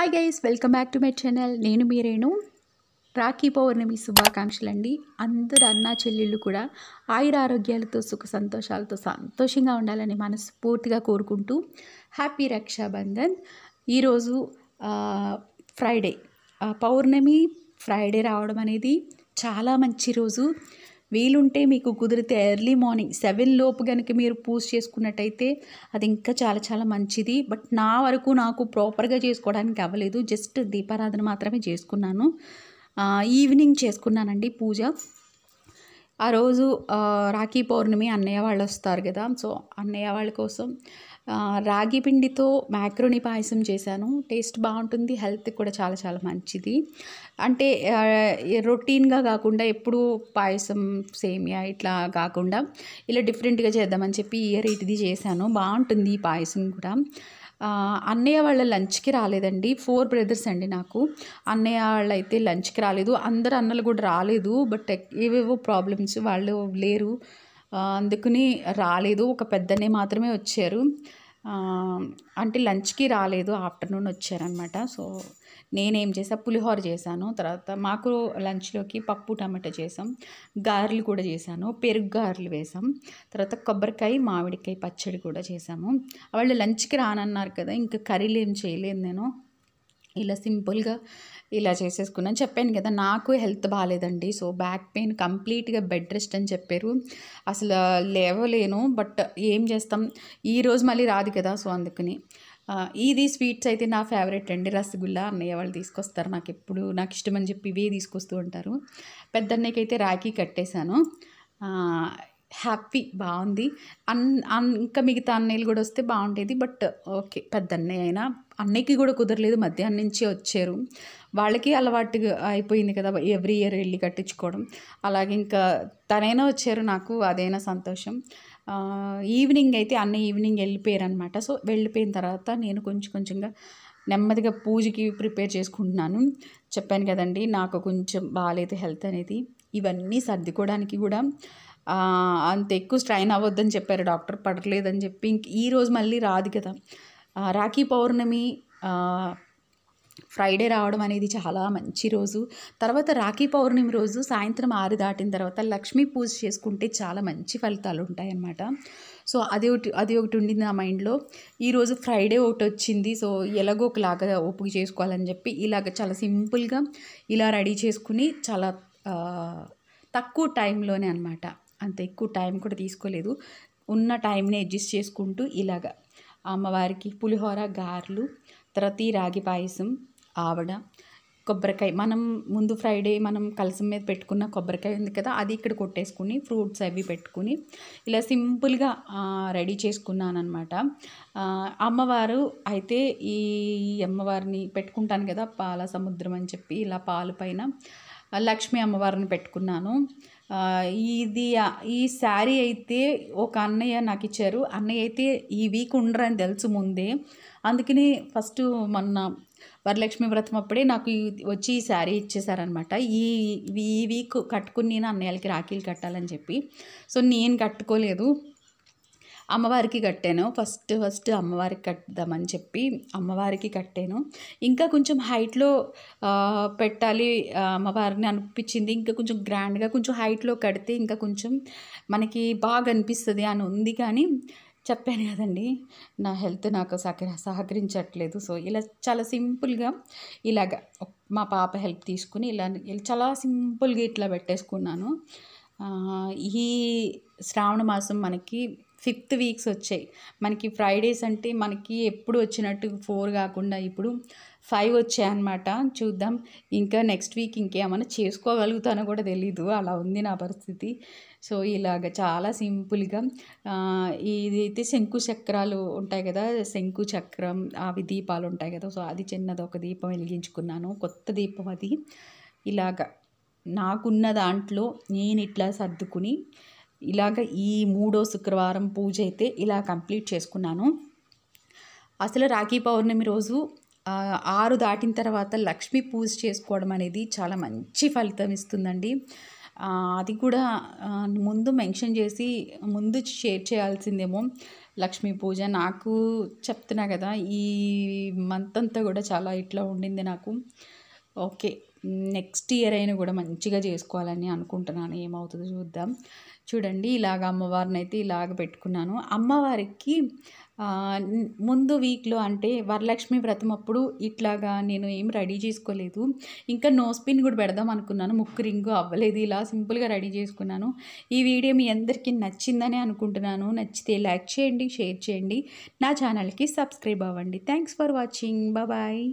hi guys welcome back to my channel నేను మీరేను రాఖీ పౌర్ణమి శుభాకాంక్షలు అండి అందరు అన్నా చెల్లెళ్ళు కూడా ఆయుర ఆరోగ్యాలతో సుఖ సంతోషాలతో సంతోషంగా ఉండాలని మనస్ఫూర్తిగా కోరుకుంటూ హ్యాపీ రక్షాబంధన్ ఈరోజు ఫ్రైడే పౌర్ణమి ఫ్రైడే రావడం అనేది చాలా మంచి రోజు వీలుంటే మీకు కుదిరితే ఎర్లీ మార్నింగ్ సెవెన్ లోపు కనుక మీరు పూజ చేసుకున్నట్టయితే అది ఇంకా చాలా చాలా మంచిది బట్ నా వరకు నాకు ప్రాపర్గా చేసుకోవడానికి అవ్వలేదు జస్ట్ దీపారాధన మాత్రమే చేసుకున్నాను ఈవినింగ్ చేసుకున్నానండి పూజ ఆ రోజు రాఖీ పౌర్ణమి అన్నయ్య వాళ్ళు వస్తారు కదా సో అన్నయ్య వాళ్ళ కోసం రాగి పిండితో మ్యాక్రోని పాయసం చేశాను టేస్ట్ బాగుంటుంది హెల్త్కి కూడా చాలా చాలా మంచిది అంటే రొటీన్గా కాకుండా ఎప్పుడు పాయసం సేమియా ఇట్లా కాకుండా ఇలా డిఫరెంట్గా చేద్దామని చెప్పి ఇయర్ ఇటుది చేశాను బాగుంటుంది ఈ పాయసం కూడా అన్నయ్య వాళ్ళ లంచ్కి రాలేదండి ఫోర్ బ్రదర్స్ అండి నాకు అన్నయ్య వాళ్ళు అయితే లంచ్కి రాలేదు అందరు అన్నలు కూడా రాలేదు బట్ ఏవేవో ప్రాబ్లమ్స్ వాళ్ళు లేరు అందుకని రాలేదు ఒక పెద్దనే మాత్రమే వచ్చారు అంటే లంచ్కి రాలేదు ఆఫ్టర్నూన్ వచ్చారనమాట సో నేనేం చేసా పులిహోర చేశాను తర్వాత మాకు లంచ్లోకి పప్పు టమాటా చేసాం గారెలు కూడా చేశాను పెరుగు గారెలు వేసాం తర్వాత కొబ్బరికాయ మామిడికాయ పచ్చడి కూడా చేసాము వాళ్ళు లంచ్కి రానన్నారు కదా ఇంకా కర్రీలు ఏం చేయలేదు నేను ఇలా సింపుల్గా ఇలా చేసేసుకున్నాను చెప్పాను కదా నాకు హెల్త్ బాగాలేదండి సో బ్యాక్ పెయిన్ కంప్లీట్గా బెడ్ రెస్ట్ అని చెప్పారు అసలు లేవలేను బట్ ఏం చేస్తాం ఈరోజు మళ్ళీ రాదు కదా సో అందుకని ఇది స్వీట్స్ అయితే నా ఫేవరెట్ అండి రసగుల్లా అన్నయ్య వాళ్ళు తీసుకొస్తారు నాకు ఎప్పుడు నాకు ఇష్టమని చెప్పి ఇవే తీసుకొస్తూ ఉంటారు పెద్దన్నయ్యకైతే రాఖీ కట్టేశాను హ్యాపీ బాగుంది అన్ ఇంకా మిగతా అన్నయ్యలు కూడా వస్తే బాగుండేది బట్ ఓకే పెద్ద అన్నయ్య అయినా అన్నయ్యకి కూడా కుదరలేదు మధ్యాహ్నం నుంచి వచ్చారు వాళ్ళకి అలవాటు అయిపోయింది కదా ఎవ్రీ ఇయర్ వెళ్ళి కట్టించుకోవడం అలాగే ఇంకా తనైనా వచ్చారు నాకు అదైనా సంతోషం ఈవినింగ్ అయితే అన్న ఈవినింగ్ వెళ్ళిపోయారనమాట సో వెళ్ళిపోయిన తర్వాత నేను కొంచెం కొంచెంగా నెమ్మదిగా పూజకి ప్రిపేర్ చేసుకుంటున్నాను చెప్పాను కదండి నాకు కొంచెం బాగాలేదు హెల్త్ అనేది ఇవన్నీ సర్దుకోవడానికి కూడా అంత ఎక్కువ స్ట్రైన్ అవ్వద్దని చెప్పారు డాక్టర్ పడలేదని చెప్పి ఇంక ఈరోజు మళ్ళీ రాదు కదా రాఖీ పౌర్ణమి ఫ్రైడే రావడం అనేది చాలా మంచి రోజు తర్వాత రాఖీ పౌర్ణమి రోజు సాయంత్రం ఆరు దాటిన తర్వాత లక్ష్మీ పూజ చేసుకుంటే చాలా మంచి ఫలితాలు ఉంటాయన్నమాట సో అది ఒకటి అది ఒకటి ఉండింది నా మైండ్లో ఈరోజు ఫ్రైడే ఒకటి వచ్చింది సో ఎలాగో ఒకలాగా ఓపిక చేసుకోవాలని చెప్పి ఇలాగ చాలా సింపుల్గా ఇలా రెడీ చేసుకుని చాలా తక్కువ టైంలోనే అనమాట అంత ఎక్కువ టైం కూడా తీసుకోలేదు ఉన్న టైంని అడ్జస్ట్ చేసుకుంటూ ఇలాగ అమ్మవారికి పులిహోర గారెలు తర్వాత ఈ రాగి పాయసం ఆవడ కొబ్బరికాయ మనం ముందు ఫ్రైడే మనం కలసం మీద పెట్టుకున్న కొబ్బరికాయ ఉంది కదా అది ఇక్కడ కొట్టేసుకుని ఫ్రూట్స్ అవి పెట్టుకుని ఇలా సింపుల్గా రెడీ చేసుకున్నానమాట అమ్మవారు అయితే ఈ అమ్మవారిని పెట్టుకుంటాను కదా పాల సముద్రం అని చెప్పి ఇలా పాలు పైన లక్ష్మీ అమ్మవారిని పెట్టుకున్నాను ఇది ఈ శారీ అయితే ఒక అన్నయ్య నాకు ఇచ్చారు అన్నయ్య అయితే ఈ వీక్ ఉండరని తెలుసు ముందే అందుకని ఫస్ట్ మొన్న వరలక్ష్మి వ్రతం అప్పుడే నాకు వచ్చి ఈ శారీ ఇచ్చేసారనమాట ఈ ఈ వీక్ కట్టుకుని నేను అన్నయ్యలకి రాఖీలు కట్టాలని చెప్పి సో నేను కట్టుకోలేదు అమ్మవారికి కట్టాను ఫస్ట్ ఫస్ట్ అమ్మవారికి కట్టుదామని చెప్పి అమ్మవారికి కట్టాను ఇంకా కొంచెం హైట్లో పెట్టాలి అమ్మవారిని అనిపించింది ఇంకా కొంచెం గ్రాండ్గా కొంచెం హైట్లో కడితే ఇంకా కొంచెం మనకి బాగా అనిపిస్తుంది అని ఉంది కానీ చెప్పాను కదండి నా హెల్త్ నాకు సహక సహకరించట్లేదు సో ఇలా చాలా సింపుల్గా ఇలాగ మా పాప హెల్ప్ తీసుకుని ఇలా చాలా సింపుల్గా ఇట్లా పెట్టేసుకున్నాను ఈ శ్రావణ మాసం మనకి ఫిఫ్త్ వీక్స్ వచ్చాయి మనకి ఫ్రైడేస్ అంటే మనకి ఎప్పుడు వచ్చినట్టు ఫోర్ కాకుండా ఇప్పుడు ఫైవ్ వచ్చాయన్నమాట చూద్దాం ఇంకా నెక్స్ట్ వీక్ ఇంకేమైనా చేసుకోగలుగుతానో కూడా తెలీదు అలా ఉంది నా పరిస్థితి సో ఇలాగ చాలా సింపుల్గా ఇదైతే శంకు చక్రాలు ఉంటాయి కదా శంకు చక్రం అవి దీపాలు ఉంటాయి కదా సో అది చిన్నది ఒక దీపం వెలిగించుకున్నాను కొత్త దీపం అది ఇలాగ నాకున్న దాంట్లో నేను ఇట్లా సర్దుకుని ఇలాగ ఈ మూడో శుక్రవారం పూజ అయితే ఇలా కంప్లీట్ చేసుకున్నాను అసలు రాఖీ పౌర్ణమి రోజు ఆరు దాటిన తర్వాత లక్ష్మీ పూజ చేసుకోవడం అనేది చాలా మంచి ఫలితం ఇస్తుందండి అది కూడా ముందు మెన్షన్ చేసి ముందు షేర్ చేయాల్సిందేమో లక్ష్మీ పూజ నాకు చెప్తున్నా కదా ఈ మంత్ అంతా కూడా చాలా ఇట్లా ఉండింది నాకు ఓకే నెక్స్ట్ ఇయర్ అయినా కూడా మంచిగా చేసుకోవాలని అనుకుంటున్నాను ఏమవుతుందో చూద్దాం చూడండి ఇలాగ అమ్మవారిని అయితే ఇలాగ పెట్టుకున్నాను అమ్మవారికి ముందు వీక్లో అంటే వరలక్ష్మి వ్రతం అప్పుడు ఇట్లాగా నేను ఏం రెడీ చేసుకోలేదు ఇంకా నో స్పిన్ కూడా పెడదాం అనుకున్నాను ముక్కు రింగు అవ్వలేదు ఇలా సింపుల్గా రెడీ చేసుకున్నాను ఈ వీడియో మీ అందరికీ నచ్చిందని అనుకుంటున్నాను నచ్చితే లైక్ చేయండి షేర్ చేయండి నా ఛానల్కి సబ్స్క్రైబ్ అవ్వండి థ్యాంక్స్ ఫర్ వాచింగ్ బాయ్